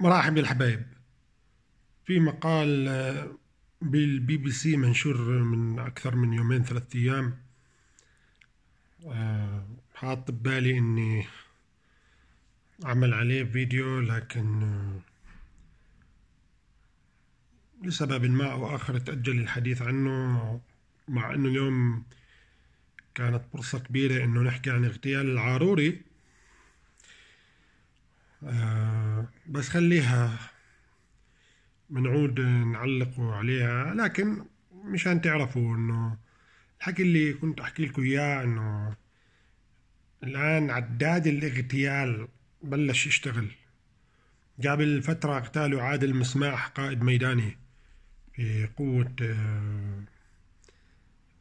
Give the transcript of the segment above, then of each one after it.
يا الحبايب في مقال آه، بالبي بي سي منشور من أكثر من يومين ثلاثة أيام آه، حاط ببالي إني أعمل عليه فيديو لكن آه، لسبب ما أو آخر تأجل الحديث عنه مع إنه اليوم كانت فرصة كبيرة إنه نحكي عن اغتيال العاروري آه بس خليها بنعود نعلق عليها لكن مشان تعرفوا انه الحكي اللي كنت احكي لكم اياه انه الان عداد الاغتيال بلش يشتغل قبل فترة اغتالوا عادل مسماح قائد ميداني في قوة آه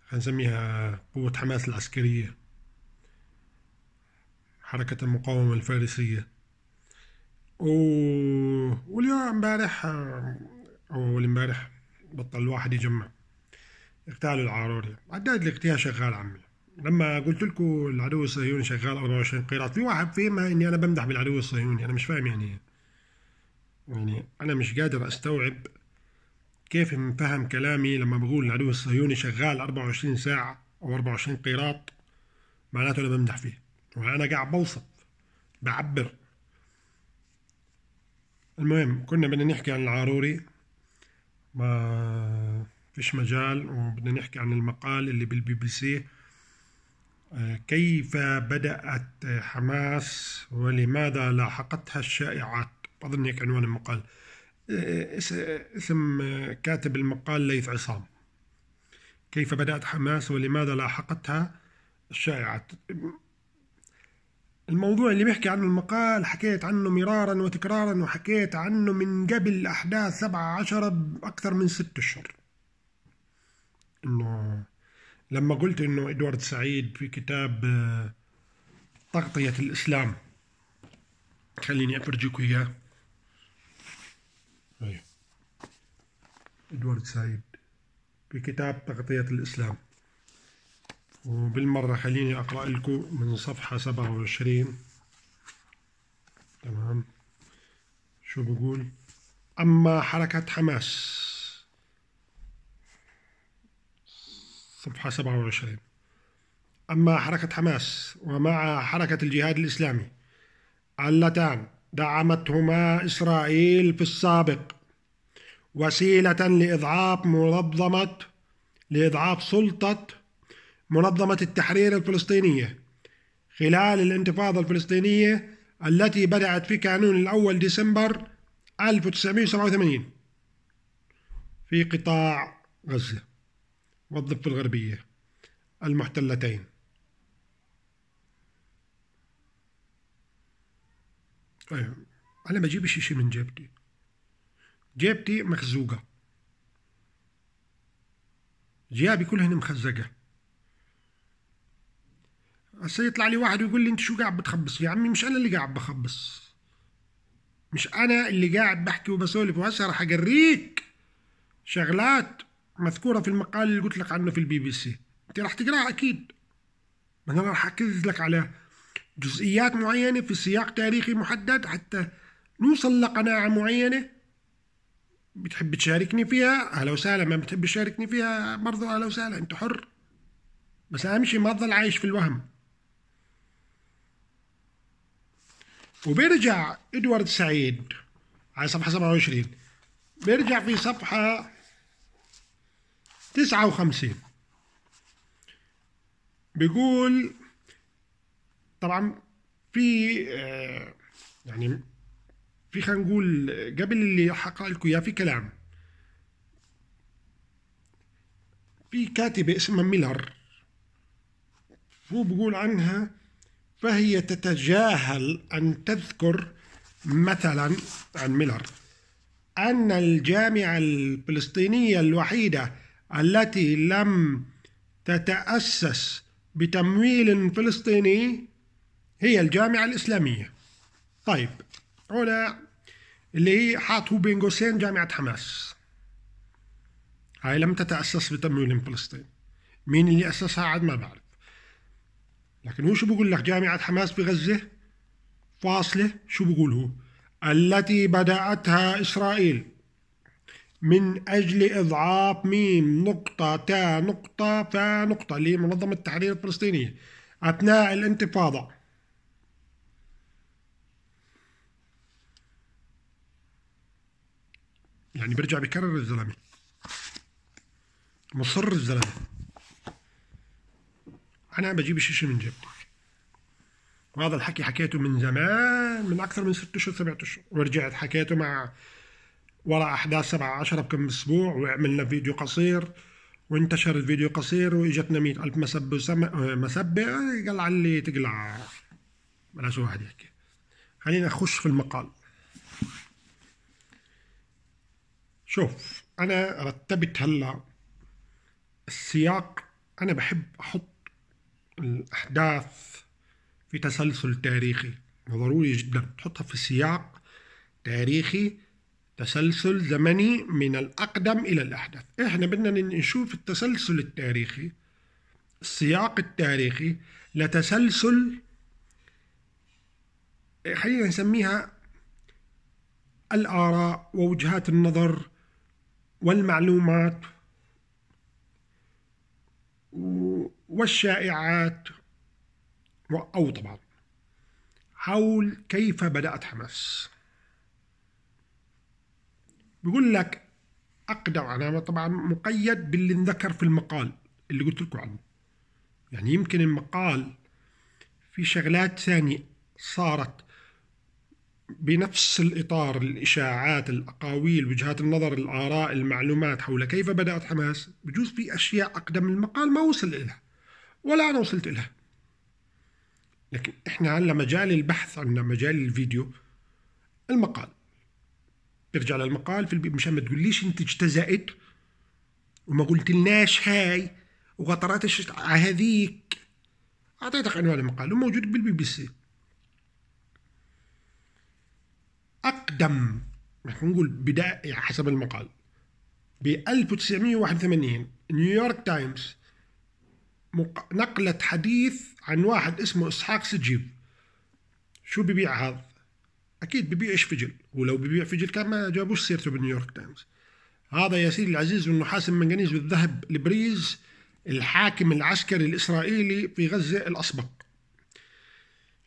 هنسميها قوة حماس العسكرية حركة المقاومة الفارسية و... واليوم امبارح او امبارح بطل الواحد يجمع اغتالوا العاروري عداد الاغتيال شغال عمي لما قلت لكم العدو الصهيوني شغال 24 قيراط في واحد فيما اني انا بمدح بالعدو الصهيوني انا مش فاهم يعني إيه. يعني انا مش قادر استوعب كيف من فهم كلامي لما بقول العدو الصهيوني شغال 24 ساعة أو 24 قيراط معناته أنا بمدح فيه وأنا قاعد بوصف بعبر المهم كنا بدنا نحكي عن العاروري ما فيش مجال وبدنا نحكي عن المقال اللي بالبي بي سي آه، كيف بدأت حماس ولماذا لاحقتها الشائعات أظن هيك عنوان المقال آه، اسم كاتب المقال ليث عصام كيف بدأت حماس ولماذا لاحقتها الشائعات الموضوع اللي بيحكي عنه المقال حكيت عنه مرارا وتكرارا وحكيت عنه من قبل أحداث سبعة عشر بأكثر من ست أشهر إنه لما قلت إنه إدوارد سعيد في كتاب آه، تغطية الإسلام خليني أفرجيكم إياه أيوه. إدوارد سعيد في كتاب تغطية الإسلام وبالمرة خليني أقرأ لكم من صفحة 27 تمام شو بقول أما حركة حماس صفحة 27 أما حركة حماس ومع حركة الجهاد الإسلامي اللتان دعمتهما إسرائيل في السابق وسيلة لإضعاف منظمة لإضعاف سلطة منظمة التحرير الفلسطينية خلال الانتفاضة الفلسطينية التي بدأت في كانون الأول ديسمبر 1987 في قطاع غزة والضفة الغربية المحتلتين أيوة. أنا ما أجيب شيء من جيبتي جيبتي مخزوقة جيابي كلهن مخزقة هسه يطلع لي واحد ويقول لي انت شو قاعد بتخبص يا عمي مش انا اللي قاعد بخبص مش انا اللي قاعد بحكي وبسولف وهسه راح اقريك شغلات مذكوره في المقال اللي قلت لك عنه في البي بي سي انت راح تقراها اكيد انا راح اكد لك على جزئيات معينه في سياق تاريخي محدد حتى نوصل لقناعه معينه بتحب تشاركني فيها اهلا وسهلا ما بتحب تشاركني فيها برضو اهلا وسهلا انت حر بس اهم شيء ما تضل عايش في الوهم وبيرجع ادوارد سعيد على صفحة 27 بيرجع في صفحة 59 بيقول طبعا في آه، يعني في خلينا نقول قبل اللي حقرا لكم اياه في كلام في كاتبة اسمها ميلر هو بيقول عنها فهي تتجاهل أن تذكر مثلا عن ميلر أن الجامعة الفلسطينية الوحيدة التي لم تتأسس بتمويل فلسطيني هي الجامعة الإسلامية طيب هنا اللي هي حاطه بين قوسين جامعة حماس هاي لم تتأسس بتمويل فلسطيني مين اللي أسسها عاد ما بعرف لكن هو شو بيقول لك جامعة حماس بغزة فاصلة شو بيقول هو التي بدأتها إسرائيل من أجل إضعاف ميم نقطة تا نقطة فا نقطة اللي منظمة التحرير الفلسطينية أثناء الانتفاضة يعني برجع بكرر الزلمة مصر الزلمة أنا بجيب الشيش من جيبتي وهذا الحكي حكيته من زمان من أكثر من ست أشهر سبعة أشهر ورجعت حكيته مع وراء أحداث سبعة عشر بكم أسبوع وعملنا فيديو قصير وانتشر الفيديو قصير واجتنا مئة ألف مسبة وسم... مسبة قال علي تقلع بلاش واحد يحكي خلينا أخش في المقال شوف أنا رتبت هلا السياق أنا بحب أحط الأحداث في تسلسل تاريخي وضروري جدا تحطها في سياق تاريخي تسلسل زمني من الأقدم إلى الأحدث إحنا بدنا نشوف التسلسل التاريخي السياق التاريخي لتسلسل خلينا نسميها الآراء ووجهات النظر والمعلومات و والشائعات أو طبعا حول كيف بدأت حماس بيقول لك أقدم أنا طبعا مقيد باللي انذكر في المقال اللي قلت لكم عنه يعني يمكن المقال في شغلات ثانية صارت بنفس الإطار الإشاعات الأقاويل وجهات النظر الآراء المعلومات حول كيف بدأت حماس بجوز في أشياء أقدم المقال ما وصل إليها ولا أنا وصلت لها لكن إحنا عندنا مجال البحث عندنا مجال الفيديو المقال برجع للمقال في البيت مشان ما تقوليش أنت اجتزأت وما قلت لناش هاي وغطرتش على هذيك أعطيتك عنوان المقال وموجود بالبي بي سي أقدم رح نقول بداية حسب المقال ب 1981 نيويورك تايمز نقلة حديث عن واحد اسمه إسحاق سجيب شو ببيع هذا أكيد ببيعش فجل ولو ببيع فجل كان ما جابوش سيرته بالنيويورك تايمز هذا ياسين العزيز أنه حاسم منغنيز بالذهب لبريز الحاكم العسكري الإسرائيلي في غزة الأسبق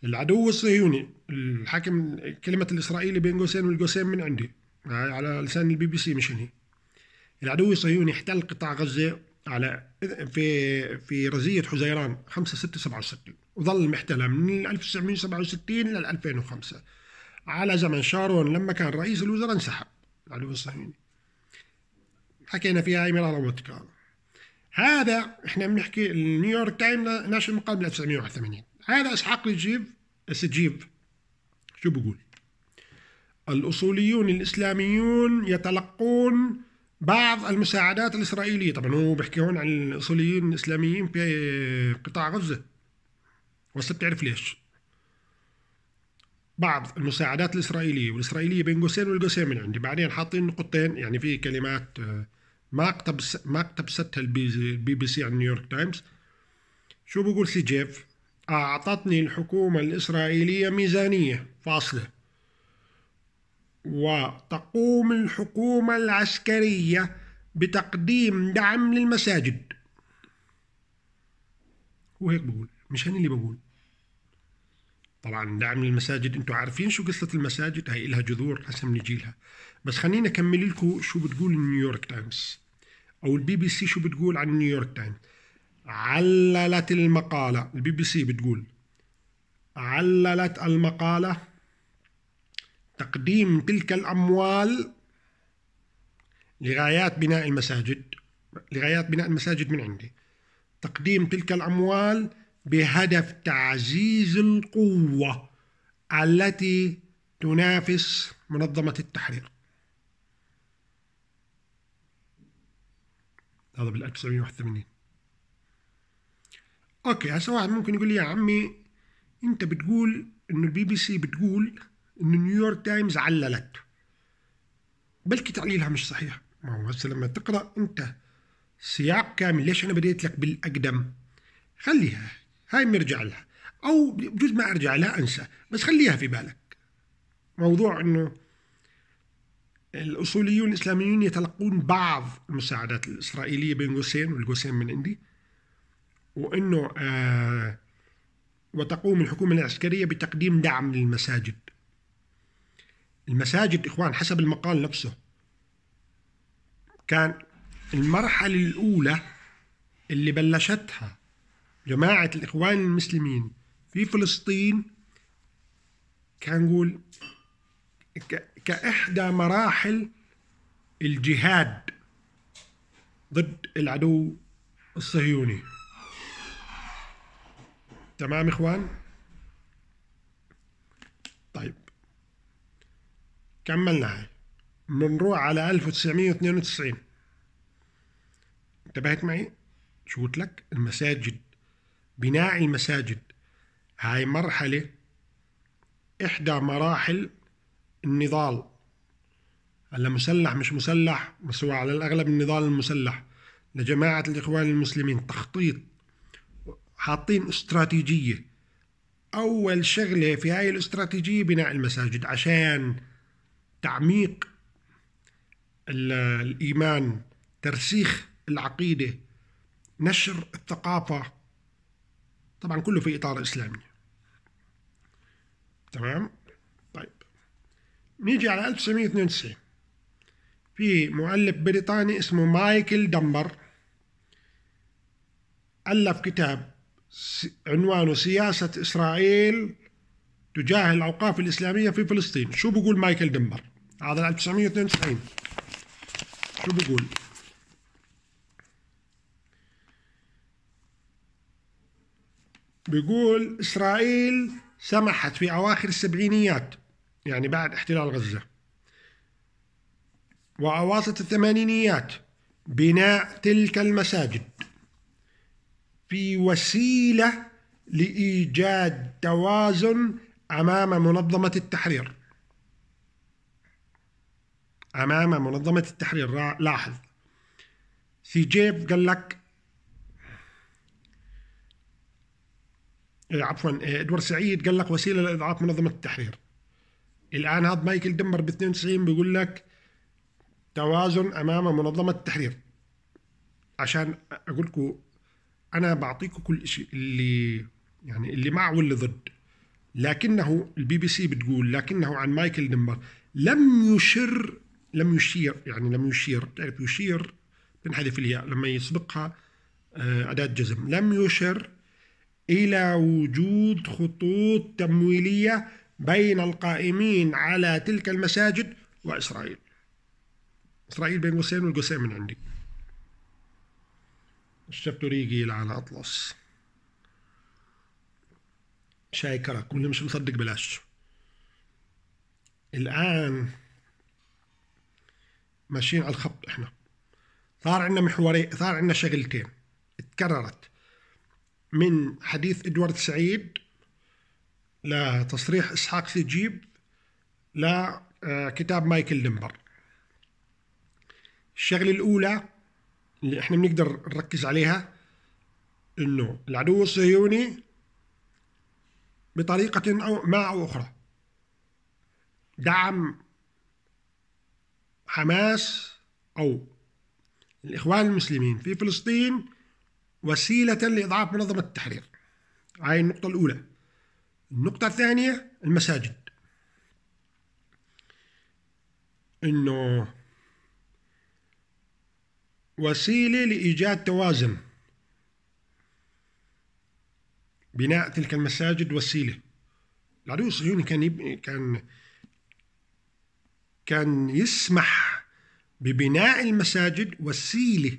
العدو الصهيوني الحاكم كلمة الإسرائيلي بين قوسين والقوسين من عندي على لسان البي بي سي مش هني العدو الصهيوني احتل قطاع غزة على في في رزيه حزيران 5 6 67 وظل محتلها من 1967 الى 2005 على زمن شارون لما كان رئيس الوزراء انسحب العلوم الصهيوني حكينا فيها هاي مرارا وتكرارا هذا احنا بنحكي نيويورك تايم ناشر مقال 1981 هذا اسحاق الجيب السجيب شو بقول الاصوليون الاسلاميون يتلقون بعض المساعدات الإسرائيلية طبعا هو بحكي هون عن الأصوليين الإسلاميين في قطاع غزة وصلت بتعرف ليش بعض المساعدات الإسرائيلية والإسرائيلية بين قوسين والقوسين من عندي بعدين حاطين نقطتين يعني في كلمات آه، ما اقتبس ما اقتبستها البي بي سي عن يعني نيويورك تايمز شو بقول سي جيف أعطتني الحكومة الإسرائيلية ميزانية فاصلة وتقوم الحكومة العسكرية بتقديم دعم للمساجد وهيك بقول مش هني اللي بقول طبعا دعم للمساجد انتم عارفين شو قصة المساجد هاي لها جذور هسه بنجي لها بس خليني اكمل لكم شو بتقول نيويورك تايمز او البي بي سي شو بتقول عن نيويورك تايمز عللت المقالة البي بي سي بتقول عللت المقالة تقديم تلك الأموال لغايات بناء المساجد لغايات بناء المساجد من عندي تقديم تلك الأموال بهدف تعزيز القوة التي تنافس منظمة التحرير هذا بال 1981 اوكي هسه واحد ممكن يقول لي يا عمي انت بتقول انه البي بي سي بتقول انه نيويورك تايمز عللته بلكي تعليلها مش صحيح ما هو هسه لما تقرا انت سياق كامل ليش انا بديت لك بالاقدم خليها هاي بنرجع لها او بجوز ما ارجع لها انسى بس خليها في بالك موضوع انه الاصوليون الاسلاميون يتلقون بعض المساعدات الاسرائيليه بين قوسين والقوسين من عندي وانه آه وتقوم الحكومه العسكريه بتقديم دعم للمساجد المساجد إخوان حسب المقال نفسه كان المرحلة الأولى اللي بلشتها جماعة الإخوان المسلمين في فلسطين كان نقول كإحدى مراحل الجهاد ضد العدو الصهيوني تمام إخوان؟ كملناها بنروح على 1992 انتبهت معي؟ شو قلت لك؟ المساجد بناء المساجد هاي مرحلة إحدى مراحل النضال هلا مسلح مش مسلح بس هو على الأغلب النضال المسلح لجماعة الإخوان المسلمين تخطيط حاطين استراتيجية أول شغلة في هاي الاستراتيجية بناء المساجد عشان تعميق الايمان ترسيخ العقيده نشر الثقافه طبعا كله في اطار اسلامي تمام طيب نيجي على 1992 في مؤلف بريطاني اسمه مايكل دمبر ألف كتاب عنوانه سياسة إسرائيل تجاه الأوقاف الإسلامية في فلسطين شو بيقول مايكل دمبر عدد 1992 شو بيقول بيقول إسرائيل سمحت في أواخر السبعينيات يعني بعد احتلال غزة وأواسط الثمانينيات بناء تلك المساجد في وسيلة لإيجاد توازن أمام منظمة التحرير امام منظمه التحرير لاحظ في جيب قال لك إيه، عفوا إيه، ادوار سعيد قال لك وسيله لاضعاف منظمه التحرير الان هذا مايكل دمر ب 92 بيقول لك توازن امام منظمه التحرير عشان اقول لكم انا بعطيكم كل شيء اللي يعني اللي مع واللي ضد لكنه البي بي سي بتقول لكنه عن مايكل دمبر لم يشر لم يشير يعني لم يشير تعرف يشير تنحذف الياء لما يسبقها آه، أداة جزم لم يشر إلى وجود خطوط تمويلية بين القائمين على تلك المساجد وإسرائيل إسرائيل بين قوسين والقوسين من عندي شفت ريقي على أطلس كرك واللي مش مصدق بلاش الآن ماشيين على الخط احنا صار عندنا محوري صار عندنا شغلتين تكررت من حديث ادوارد سعيد لتصريح اسحاق سجيب لكتاب آه، مايكل لمبر الشغله الاولى اللي احنا بنقدر نركز عليها انه العدو الصهيوني بطريقه او ما او اخرى دعم حماس أو الإخوان المسلمين في فلسطين وسيلة لإضعاف منظمة التحرير هاي النقطة الأولى النقطة الثانية المساجد إنه وسيلة لإيجاد توازن بناء تلك المساجد وسيلة العدو الصهيوني كان يبني كان كان يسمح ببناء المساجد وسيلة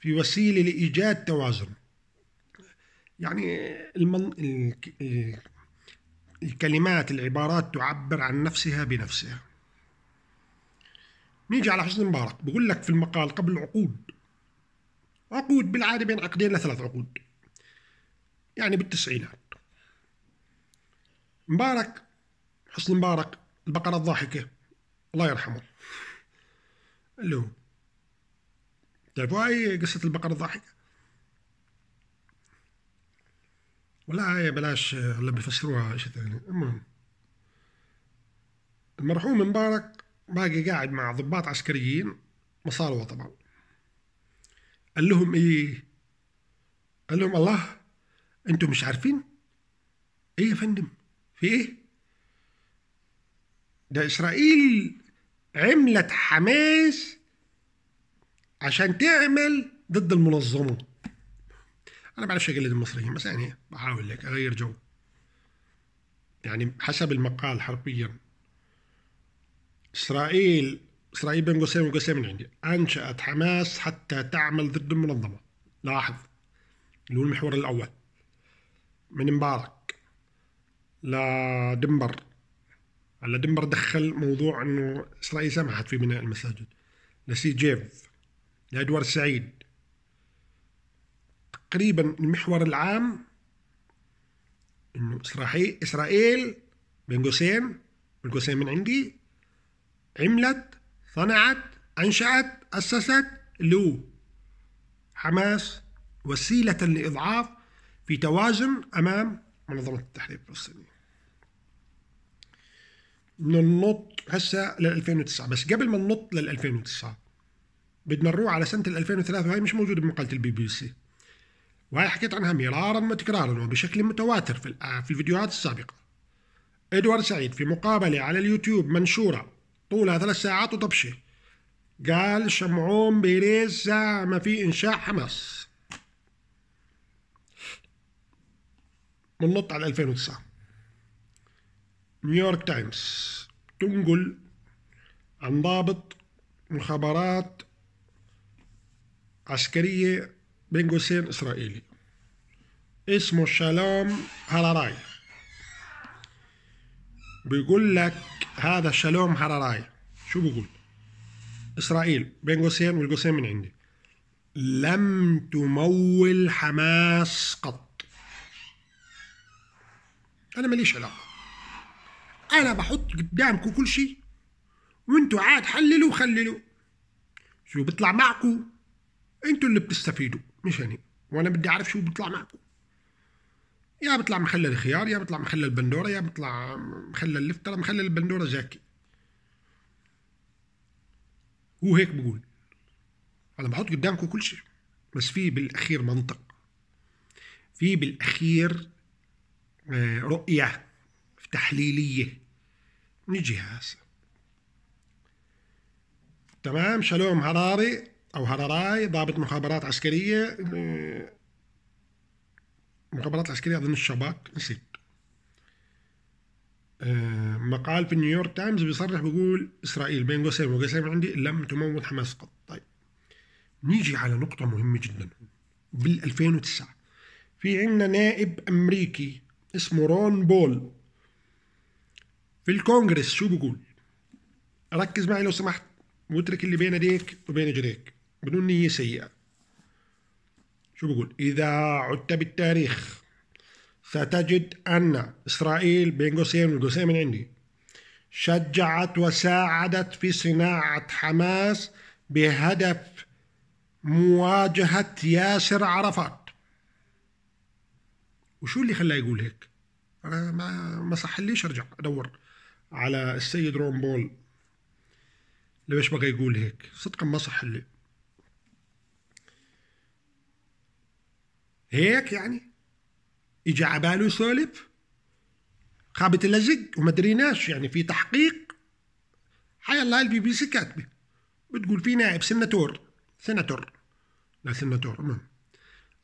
في وسيلة لإيجاد توازن يعني المن... ال... الكلمات العبارات تعبر عن نفسها بنفسها نيجي على حسني مبارك بقول لك في المقال قبل عقود عقود بالعادة بين عقدين لثلاث عقود يعني بالتسعينات مبارك حسني مبارك البقرة الضاحكة الله يرحمه اللي هو تعرفوا طيب، هاي قصة البقرة الضاحكة ولا هاي بلاش هلا بيفسروها شيء ثاني المهم المرحوم مبارك باقي قاعد مع ضباط عسكريين مصالوة طبعا قال لهم ايه قال لهم الله انتم مش عارفين ايه يا فندم في ايه ده إسرائيل عملت حماس عشان تعمل ضد المنظمة أنا ما بعرفش أجلد المصريين بس يعني بحاول لك أغير جو يعني حسب المقال حرفيا إسرائيل إسرائيل بين قوسين وقوسين من عندي أنشأت حماس حتى تعمل ضد المنظمة لاحظ اللي هو المحور الأول من مبارك لدنبر على دمر دخل موضوع انه اسرائيل سمحت في بناء المساجد لسيجيف لادوار سعيد تقريبا المحور العام انه اسرائيل اسرائيل بين قوسين بين قوسين من عندي عملت صنعت انشات اسست لو حماس وسيله لاضعاف في توازن امام منظمه التحرير الفلسطينيه ننط هسه لل 2009 بس قبل ما ننط لل 2009 بدنا نروح على سنه 2003 وهي مش موجوده بمقاله البي بي سي وهي حكيت عنها مرارا وتكرارا وبشكل متواتر في في الفيديوهات السابقه ادوارد سعيد في مقابله على اليوتيوب منشوره طولها ثلاث ساعات وطبشه قال شمعون بيريز زعم في انشاء حماس بننط على 2009 نيويورك تايمز تنقل عن ضابط مخابرات عسكرية بين قوسين إسرائيلي اسمه شالوم هراراي بيقول لك هذا شالوم هراراي شو بيقول إسرائيل بين قوسين والقوسين من عندي لم تمول حماس قط أنا ماليش علاقة انا بحط قدامكم كل شيء وانتوا عاد حللوا وخللوا شو بيطلع معكم انتوا اللي بتستفيدوا مش انا وانا بدي اعرف شو بيطلع معكم يا بيطلع مخلل خيار يا بيطلع مخلل بندوره يا بيطلع مخلل لفتره مخلل بندوره جاكي هو هيك بقول انا بحط قدامكم كل شيء بس في بالاخير منطق في بالاخير آه، رؤيه تحليلية نجي هسه تمام شالوم هراري أو هراراي ضابط مخابرات عسكرية مخابرات عسكرية أظن الشباك نسيت آه، مقال في نيويورك تايمز بيصرح بيقول إسرائيل بين قوسين وقوسين عندي لم تموت حماس قط طيب نيجي على نقطة مهمة جدا بال 2009 في عندنا نائب أمريكي اسمه رون بول في الكونجرس شو بيقول ركز معي لو سمحت واترك اللي بين ايديك وبين رجليك بدون نية سيئة شو بيقول إذا عدت بالتاريخ ستجد أن إسرائيل بين قوسين والقوسين من عندي شجعت وساعدت في صناعة حماس بهدف مواجهة ياسر عرفات وشو اللي خلاه يقول هيك؟ أنا ما ما صح ليش أرجع أدور على السيد رون بول اللي بغى يقول هيك صدقا ما صح لي هيك يعني اجى باله يسولف خابت اللزق وما دريناش يعني في تحقيق حي الله البي بي سي كاتبه بتقول في نائب سناتور سناتور لا سناتور المهم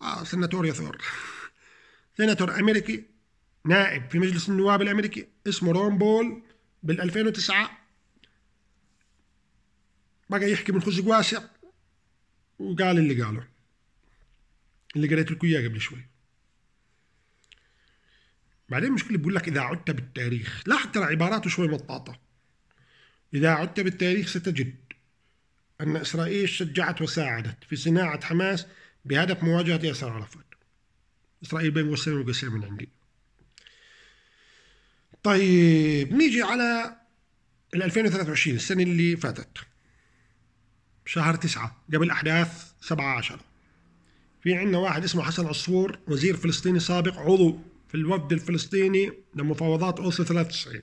اه سناتور يا ثور سناتور امريكي نائب في مجلس النواب الامريكي اسمه رون بول بال 2009 بقى يحكي من خزق واسع وقال اللي قاله اللي قريت لكم اياه قبل شوي بعدين مشكلة بيقول لك إذا عدت بالتاريخ لاحظ ترى عباراته شوي مطاطة إذا عدت بالتاريخ ستجد أن إسرائيل شجعت وساعدت في صناعة حماس بهدف مواجهة ياسر عرفات إسرائيل بين قوسين وقوسين من عندي طيب نيجي على ال 2023 السنة اللي فاتت شهر تسعة قبل أحداث 7 10 في عندنا واحد اسمه حسن عصفور وزير فلسطيني سابق عضو في الوفد الفلسطيني لمفاوضات أوسلو 93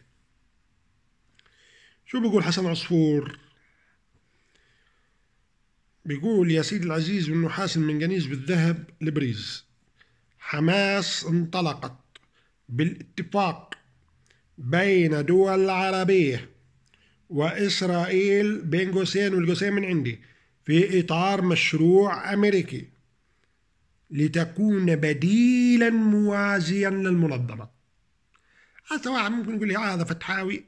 شو بيقول حسن عصفور بيقول يا سيدي العزيز انه حاسم منجنيز بالذهب لبريز حماس انطلقت بالاتفاق بين دول عربية وإسرائيل بين قوسين والقوسين من عندي في إطار مشروع أمريكي لتكون بديلا موازيا للمنظمة هذا واحد ممكن يقول لي هذا فتحاوي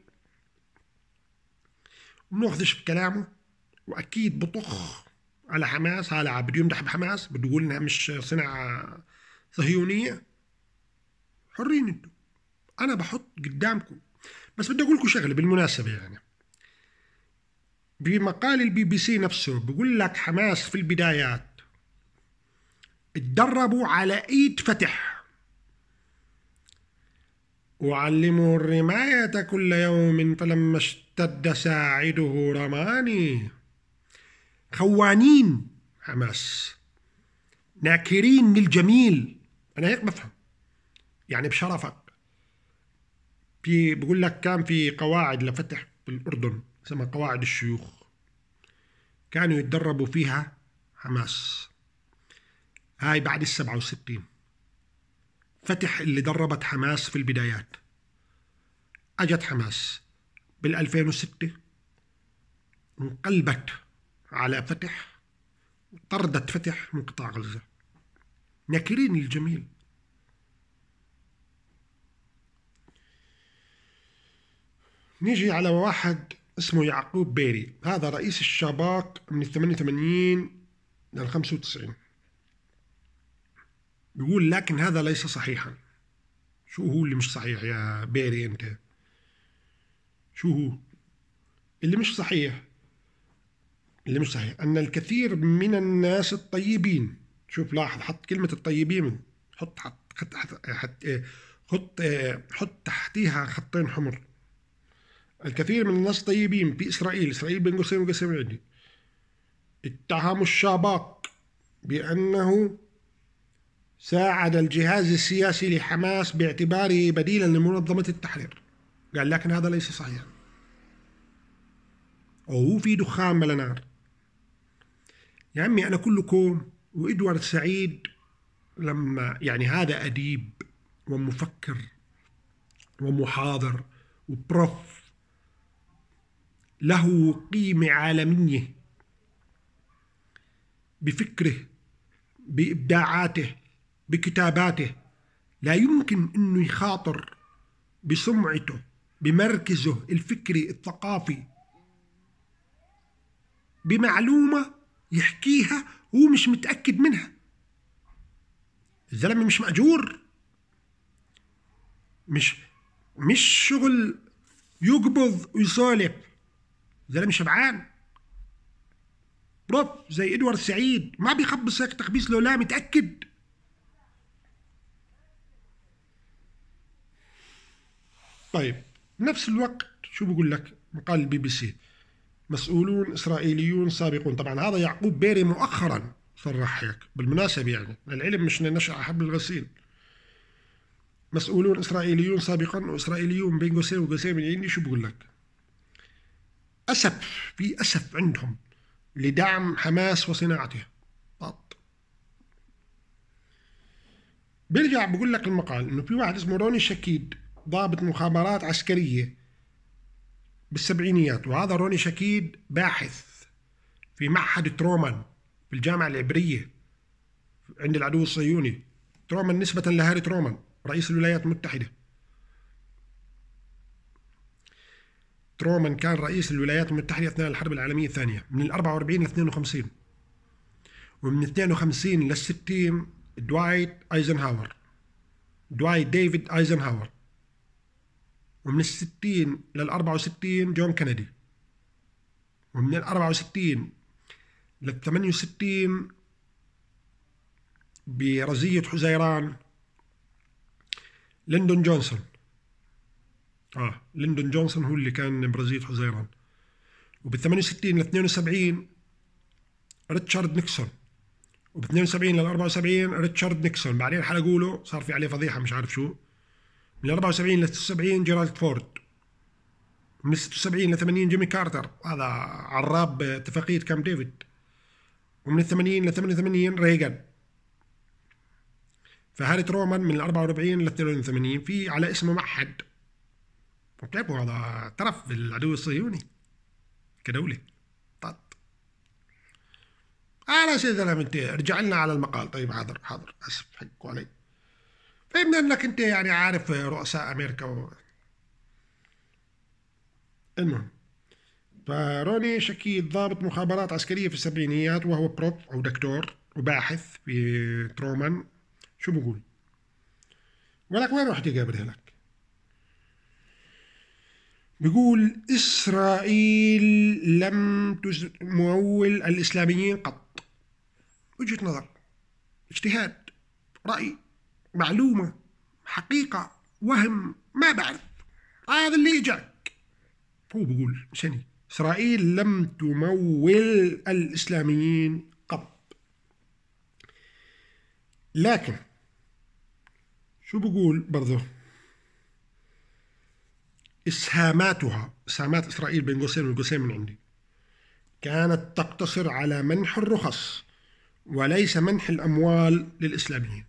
بنوخذش بكلامه وأكيد بطخ على حماس هلا بده يمدح بحماس بده يقول إنها مش صناعة صهيونية حرين انتم انا بحط قدامكم بس بدي اقول لكم شغله بالمناسبه يعني بمقال البي بي سي نفسه بقول لك حماس في البدايات اتدربوا على ايد فتح وعلموا الرماية كل يوم فلما اشتد ساعده رماني خوانين حماس ناكرين للجميل انا هيك بفهم يعني بشرفك في بقول لك كان في قواعد لفتح بالأردن اسمها قواعد الشيوخ كانوا يتدربوا فيها حماس هاي بعد السبعة وستين فتح اللي دربت حماس في البدايات أجت حماس بال2006 انقلبت على فتح وطردت فتح من قطاع غزة نكرين الجميل نيجي على واحد اسمه يعقوب بيري هذا رئيس الشباك من الثمانية وثمانين للخمسة 95 بيقول لكن هذا ليس صحيحا شو هو اللي مش صحيح يا بيري انت شو هو اللي مش صحيح اللي مش صحيح ان الكثير من الناس الطيبين شوف لاحظ حط كلمه الطيبين حط حط حط حط, حط, حط, حط تحتيها خطين حمر الكثير من الناس طيبين في إسرائيل إسرائيل بين قوسين وقسم عدي اتهموا الشاباك بأنه ساعد الجهاز السياسي لحماس باعتباره بديلا لمنظمة التحرير قال لكن هذا ليس صحيح وهو في دخان بلا نار يا عمي أنا كلكم وإدوارد سعيد لما يعني هذا أديب ومفكر ومحاضر وبروف له قيمة عالمية بفكره بإبداعاته بكتاباته لا يمكن أنه يخاطر بسمعته بمركزه الفكري الثقافي بمعلومة يحكيها هو مش متأكد منها الزلمة مش مأجور مش مش شغل يقبض ويصالح زلمه شبعان بروف زي ادوارد سعيد ما بيخبص هيك تخبيص لو لا متاكد طيب نفس الوقت شو بقول لك مقال البي بي سي مسؤولون اسرائيليون سابقون طبعا هذا يعقوب بيري مؤخرا صرح هيك بالمناسبة يعني العلم مش نشأ حبل الغسيل مسؤولون إسرائيليون سابقا وإسرائيليون بين قوسين وقوسين من شو بقول لك أسف في أسف عندهم لدعم حماس وصناعتها فقط بيرجع بقول لك المقال انه في واحد اسمه روني شكيد ضابط مخابرات عسكريه بالسبعينيات وهذا روني شكيد باحث في معهد ترومان في الجامعه العبريه عند العدو الصهيوني ترومان نسبه لهاري ترومان رئيس الولايات المتحده ترومان كان رئيس الولايات المتحدة أثناء الحرب العالمية الثانية من ال 44 ل 52 ومن 52 لل 60 دوايت ايزنهاور دوايت ديفيد ايزنهاور ومن ال 60 لل 64 جون كندي ومن ال 64 لل 68 برزية حزيران لندن جونسون اه ليندون جونسون هو اللي كان برازيل حزيران وبال 68 ل 72 ريتشارد نيكسون وب 72 لل 74 ريتشارد نيكسون بعدين حلقوا له صار في عليه فضيحه مش عارف شو من 74 ل 76 جيرالد فورد من 76 ل 80 جيمي كارتر هذا عراب اتفاقيه كام ديفيد ومن 80 ل 88 ريغان فهاري ترومان من 44 ل 82 في على اسمه معهد وطلعوا على طرف العدو الصهيوني كدولة طط على شي زلمة انت ارجع لنا على المقال طيب حاضر حاضر اسف حقكم علي فهمنا انك انت يعني عارف رؤساء امريكا و... المهم فروني شكيد ضابط مخابرات عسكرية في السبعينيات وهو بروب أو دكتور وباحث في ترومان شو بقول؟ ولك وين رحت يقابل هناك بيقول إسرائيل لم تمول الإسلاميين قط وجهة نظر اجتهاد رأي معلومة حقيقة وهم ما بعرف هذا اللي جاك هو بيقول سني إسرائيل لم تمول الإسلاميين قط لكن شو بقول برضه إسهاماتها إسهامات إسرائيل بين قوسين والقوسين من عندي كانت تقتصر على منح الرخص وليس منح الأموال للإسلاميين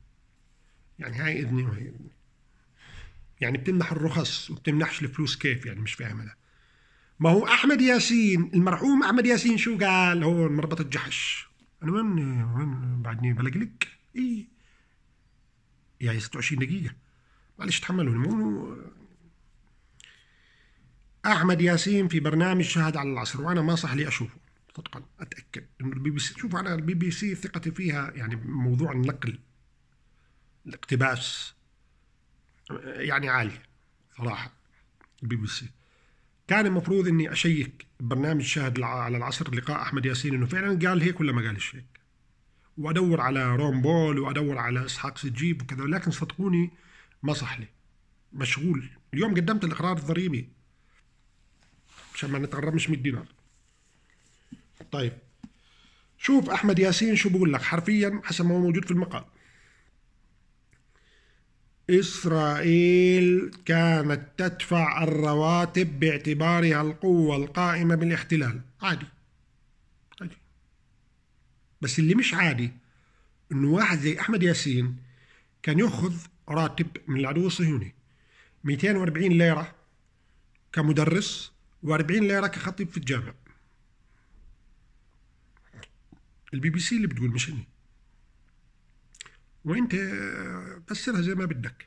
يعني هاي إذني وهي إذني يعني بتمنح الرخص وبتمنحش الفلوس كيف يعني مش فاهم أنا ما هو أحمد ياسين المرحوم أحمد ياسين شو قال هون مربط الجحش أنا وين وين بعدني بلاقي لك إيه يعني 26 دقيقة معلش تحملوا المهم احمد ياسين في برنامج شاهد على العصر وانا ما صح لي اشوفه صدقا اتاكد انه البي بي سي شوف انا البي بي سي ثقتي فيها يعني موضوع النقل الاقتباس يعني عاليه صراحه البي بي سي كان المفروض اني اشيك برنامج شاهد على العصر لقاء احمد ياسين انه فعلا قال هيك ولا ما قالش هيك وادور على روم بول وادور على اسحاق سجيب وكذا لكن صدقوني ما صح لي مشغول اليوم قدمت الاقرار الضريبي عشان ما نتغربش 100 دينار طيب شوف احمد ياسين شو بقول لك حرفيا حسب ما هو موجود في المقال إسرائيل كانت تدفع الرواتب باعتبارها القوة القائمة بالاحتلال عادي عادي بس اللي مش عادي إنه واحد زي أحمد ياسين كان يأخذ راتب من العدو الصهيوني 240 ليرة كمدرس و40 ليره كخطيب في الجامع البي بي سي اللي بتقول مش اني وانت فسرها زي ما بدك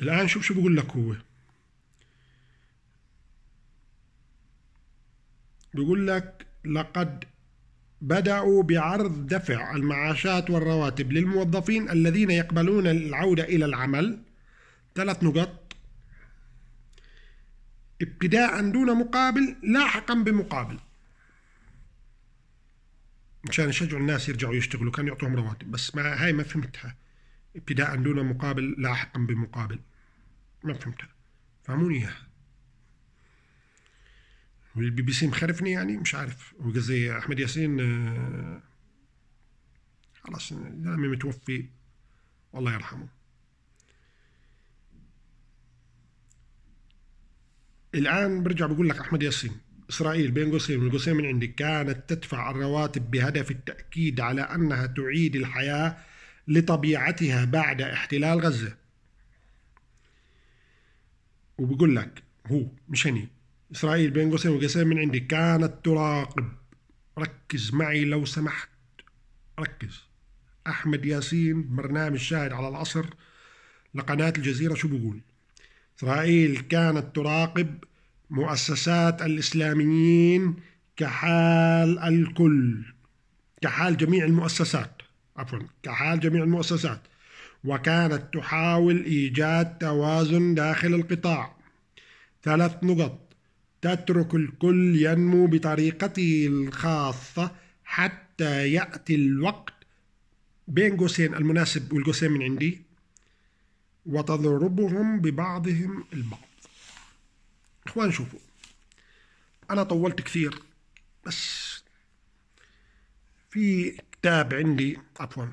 الان شوف شو بقول لك هو بيقول لك لقد بدأوا بعرض دفع المعاشات والرواتب للموظفين الذين يقبلون العودة إلى العمل ثلاث نقط ابتداء دون مقابل لاحقا بمقابل مشان يشجعوا الناس يرجعوا يشتغلوا كان يعطوهم رواتب بس ما هاي ما فهمتها ابتداء دون مقابل لاحقا بمقابل ما فهمتها فهموني اياها والبي بي سي مخرفني يعني مش عارف وقصدي احمد ياسين آه، خلاص دائما متوفي الله يرحمه الان برجع بقول لك احمد ياسين اسرائيل بين قوسين من قوسين من عندك كانت تدفع الرواتب بهدف التاكيد على انها تعيد الحياه لطبيعتها بعد احتلال غزه وبقول لك هو مش هني اسرائيل بين قوسين وقوسين من عندي كانت تراقب ركز معي لو سمحت ركز احمد ياسين برنامج شاهد على العصر لقناه الجزيره شو بقول إسرائيل كانت تراقب مؤسسات الإسلاميين كحال الكل كحال جميع المؤسسات عفوا كحال جميع المؤسسات وكانت تحاول إيجاد توازن داخل القطاع ثلاث نقط تترك الكل ينمو بطريقته الخاصة حتى يأتي الوقت بين قوسين المناسب والقوسين من عندي وتضربهم ببعضهم البعض إخوان شوفوا أنا طولت كثير بس في كتاب عندي عفوا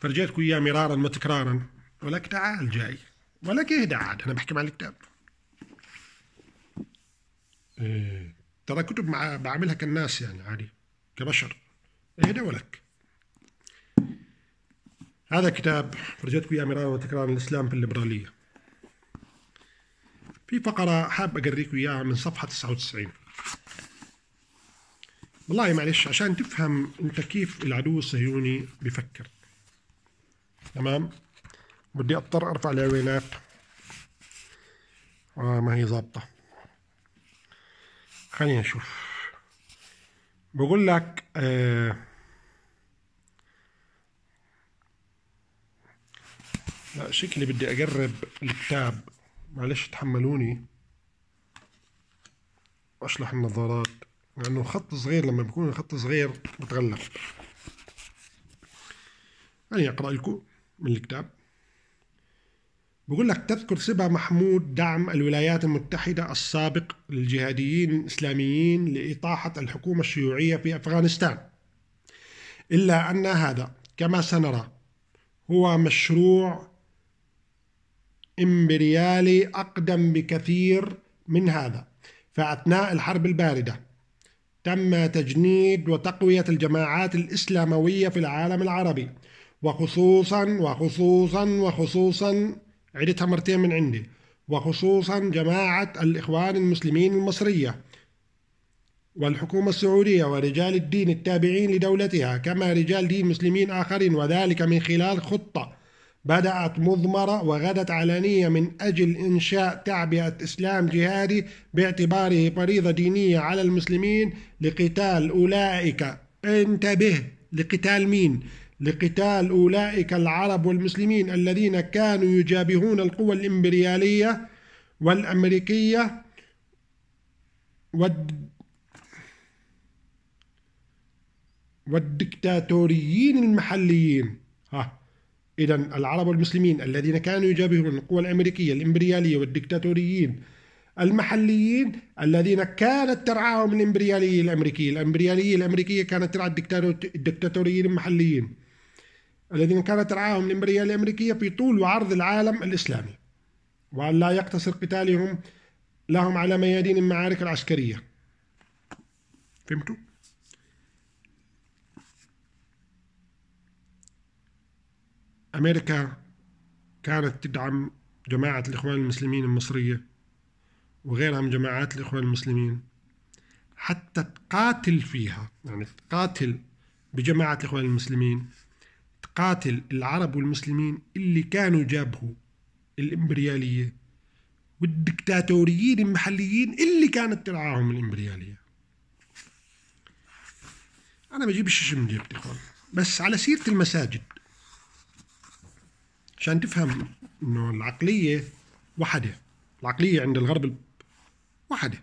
فرجيتكم إياه مرارا وتكرارا ولك تعال جاي ولك اهدى عاد أنا بحكي مع الكتاب إيه، ترى كتب مع بعملها كالناس يعني عادي كبشر اهدى ولك هذا كتاب فرجيتكم اياه مرارا وتكرارا الاسلام في الليبراليه في فقره حاب اقريكم اياها من صفحه 99 والله معلش عشان تفهم انت كيف العدو الصهيوني بيفكر تمام بدي اضطر ارفع العينات آه ما هي ظابطه خلينا نشوف بقول لك آه لا شكلي بدي اقرب الكتاب معلش تحملوني اشلح النظارات لانه خط صغير لما بيكون الخط صغير بتغلق أنا أقرأ لكم من الكتاب بقول لك تذكر سبا محمود دعم الولايات المتحدة السابق للجهاديين الإسلاميين لإطاحة الحكومة الشيوعية في أفغانستان إلا أن هذا كما سنرى هو مشروع إمبريالي أقدم بكثير من هذا فأثناء الحرب الباردة تم تجنيد وتقوية الجماعات الإسلاموية في العالم العربي وخصوصا وخصوصا وخصوصا عدتها مرتين من عندي وخصوصا جماعة الإخوان المسلمين المصرية والحكومة السعودية ورجال الدين التابعين لدولتها كما رجال دين مسلمين آخرين وذلك من خلال خطة بدأت مضمرة وغدت علانية من أجل إنشاء تعبئة إسلام جهادي باعتباره فريضة دينية على المسلمين لقتال أولئك انتبه لقتال مين؟ لقتال أولئك العرب والمسلمين الذين كانوا يجابهون القوى الإمبريالية والأمريكية والد... والدكتاتوريين المحليين ها إذا العرب والمسلمين الذين كانوا يجابهون القوى الأمريكية الإمبريالية والديكتاتوريين المحليين الذين كانت ترعاهم الإمبريالية الأمريكية الإمبريالية الأمريكية كانت ترعى الدكتاتوريين المحليين الذين كانت ترعاهم الإمبريالية الأمريكية في طول وعرض العالم الإسلامي وأن لا يقتصر قتالهم لهم على ميادين المعارك العسكرية فهمتوا؟ أمريكا كانت تدعم جماعة الإخوان المسلمين المصرية وغيرها من جماعات الإخوان المسلمين حتى تقاتل فيها يعني تقاتل بجماعة الإخوان المسلمين تقاتل العرب والمسلمين اللي كانوا جابهوا الإمبريالية والدكتاتوريين المحليين اللي كانت ترعاهم الإمبريالية أنا بجيبش من يا بس على سيرة المساجد عشان تفهم انه العقليه وحده العقليه عند الغرب وحده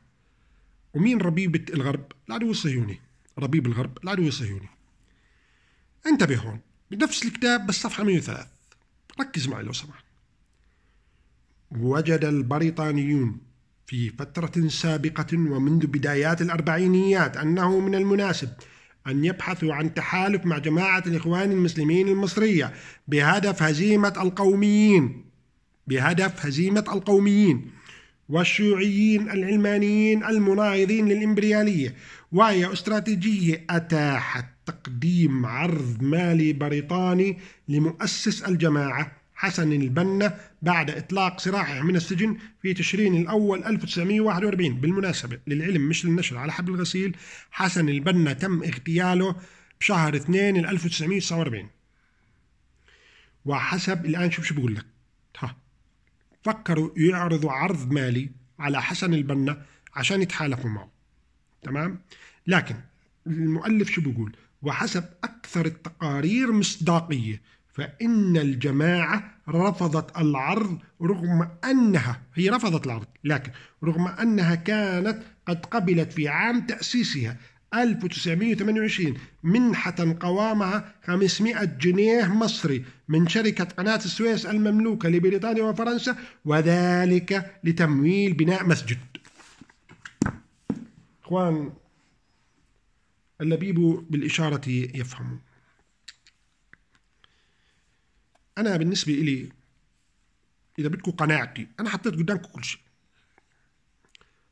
ومين ربيبه الغرب؟ العدو الصهيوني ربيب الغرب العدو الصهيوني انتبه هون بنفس الكتاب بس صفحه 103 ركز معي لو سمحت وجد البريطانيون في فترة سابقة ومنذ بدايات الأربعينيات أنه من المناسب أن يبحثوا عن تحالف مع جماعة الإخوان المسلمين المصرية بهدف هزيمة القوميين بهدف هزيمة القوميين والشيوعيين العلمانيين المناهضين للإمبريالية وهي استراتيجية أتاحت تقديم عرض مالي بريطاني لمؤسس الجماعة حسن البنا بعد إطلاق سراحه من السجن في تشرين الأول 1941 بالمناسبة للعلم مش للنشر على حبل الغسيل حسن البنا تم اغتياله بشهر 2 1949 وحسب الآن شوف شو بقول لك ها فكروا يعرضوا عرض مالي على حسن البنا عشان يتحالفوا معه تمام لكن المؤلف شو بيقول وحسب أكثر التقارير مصداقية فإن الجماعة رفضت العرض رغم أنها هي رفضت العرض لكن رغم أنها كانت قد قبلت في عام تأسيسها 1928 منحة قوامها 500 جنيه مصري من شركة قناة السويس المملوكة لبريطانيا وفرنسا وذلك لتمويل بناء مسجد إخوان اللبيب بالإشارة يفهمون انا بالنسبه لي اذا بدكم قناعتي انا حطيت قدامكم كل شيء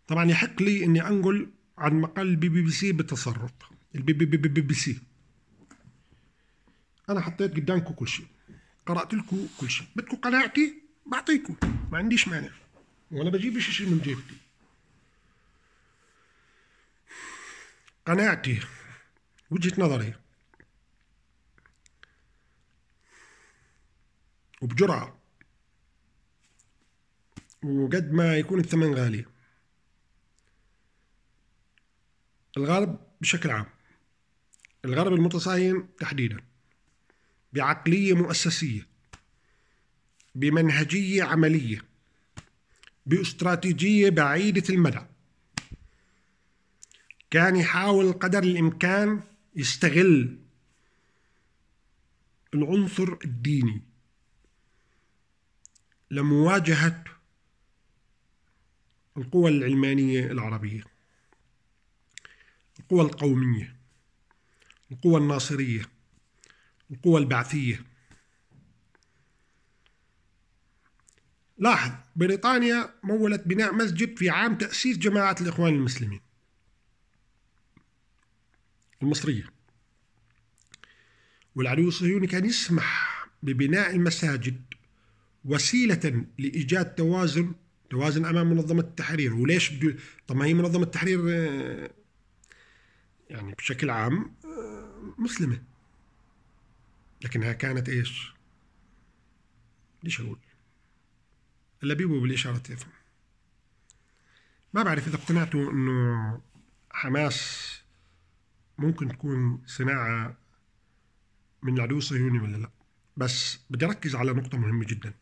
طبعا يحق لي اني انقل عن مقال البي بي بي سي بتصرف البي بي بي بي, بي, بي سي انا حطيت قدامكم كل شيء قرات لكم كل شيء بدكم قناعتي بعطيكم ما عنديش مانع وانا بجيبش شيء من جيبتي قناعتي وجهه نظري وبجرعة وقد ما يكون الثمن غالي الغرب بشكل عام الغرب المتساهم تحديدا بعقلية مؤسسية بمنهجية عملية باستراتيجية بعيدة المدى كان يحاول قدر الإمكان يستغل العنصر الديني لمواجهة القوى العلمانية العربية القوى القومية القوى الناصرية القوى البعثية لاحظ بريطانيا مولت بناء مسجد في عام تأسيس جماعة الإخوان المسلمين المصرية والعدو الصهيوني كان يسمح ببناء المساجد وسيلة لإيجاد توازن توازن أمام منظمة التحرير وليش بدو طب ما هي منظمة التحرير آه، يعني بشكل عام آه، مسلمة لكنها كانت إيش ليش أقول اللبيب بالإشارة تفهم ما بعرف إذا اقتنعتوا أنه حماس ممكن تكون صناعة من العدو الصهيوني ولا لا بس بدي أركز على نقطة مهمة جداً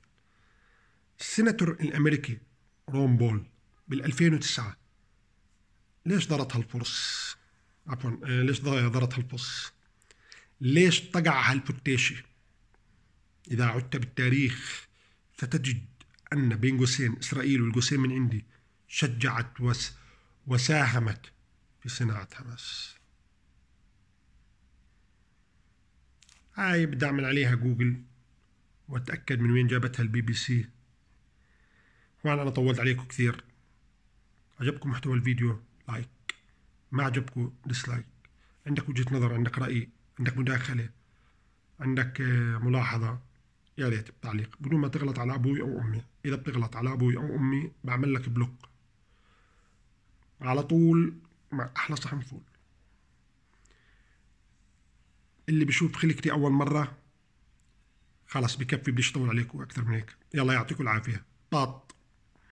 السيناتور الأمريكي رون بول بال 2009 ليش ضرت الفرص؟ عفوا آه، ليش ضرت الفرص؟ ليش طقع الفتاشي؟ إذا عدت بالتاريخ ستجد أن بين قوسين إسرائيل والقوسين من عندي شجعت وس وساهمت في صناعة حماس هاي بدي أعمل عليها جوجل وأتأكد من وين جابتها البي بي سي طبعا انا طولت عليكم كثير عجبكم محتوى الفيديو لايك ما عجبكم ديسلايك عندك وجهة نظر عندك رأي عندك مداخلة عندك آه، ملاحظة يا ريت بتعليق بدون ما تغلط على أبوي أو أمي إذا بتغلط على أبوي أو أمي بعمل لك بلوك على طول مع أحلى صحن فول اللي بشوف خلقتي أول مرة خلاص بكفي بديش أطول عليكم أكثر من هيك يلا يعطيكم العافية طاط